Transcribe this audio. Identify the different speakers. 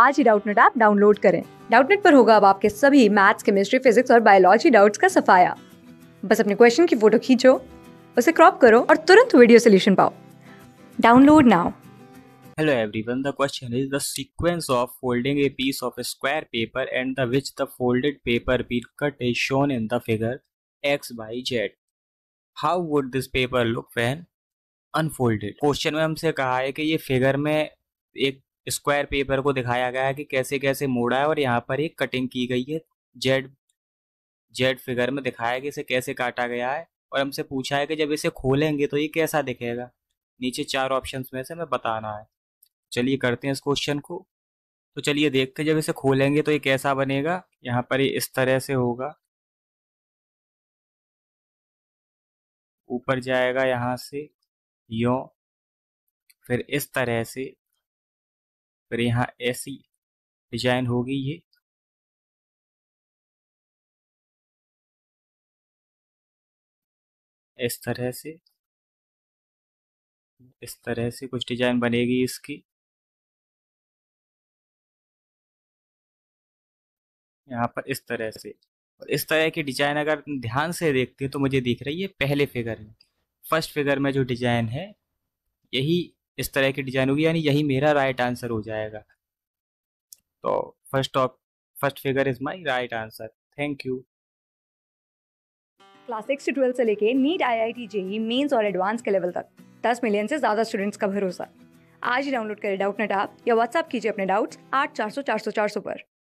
Speaker 1: आज ही Doubtnut app download करें डाउटनेट पर होगा अब आपके सभी मैथ्स केमिस्ट्री फिजिक्स और बायोलॉजी डाउट्स का सफाया बस अपने क्वेश्चन की फोटो खींचो उसे क्रॉप करो और तुरंत वीडियो सोल्यूशन पाओ download now
Speaker 2: Hello everyone, the question is the sequence of folding a piece of a square paper and the which the folded paper be cut is shown in the figure x by z. How would this paper look when unfolded? Question में हमसे कहा है कि ये figure में एक square paper को दिखाया गया है कि कैसे कैसे मोड़ा है और यहाँ पर एक कटिंग की गई है जेड जेड फिगर में दिखाया कि इसे कैसे काटा गया है और हमसे पूछा है कि जब इसे खोलेंगे तो ये कैसा दिखेगा नीचे चार ऑप्शन में से हमें बताना है चलिए करते हैं इस क्वेश्चन को तो चलिए देखते हैं जब इसे खोलेंगे तो ये कैसा बनेगा यहाँ पर ये इस तरह से होगा
Speaker 3: ऊपर जाएगा यहाँ से यो फिर इस तरह से फिर यहाँ ऐसी डिजाइन होगी ये इस तरह से इस तरह से कुछ डिजाइन बनेगी इसकी यहाँ पर इस तरह से और इस तरह की
Speaker 2: डिजाइन अगर ध्यान से देखते हैं तो मुझे दिख रही है पहले फिगर में फर्स्ट फिगर में जो डिजाइन है यही इस तरह की डिजाइन होगी यानी यही मेरा राइट आंसर हो जाएगा तो first of first figure is my right answer thank you
Speaker 1: class six से ट्वेल्थ से लेके NEET I I T JEE Mains और एडवांस के लेवल तक दस मिलियन से ज़्यादा स्टूडेंट्स का भरोसा आज ही डाउनलोड करें डाउट नेट आप या व्हाट्सअप कीजिए अपने डाउट्स आठ चार सौ चार सौ चार सौ पर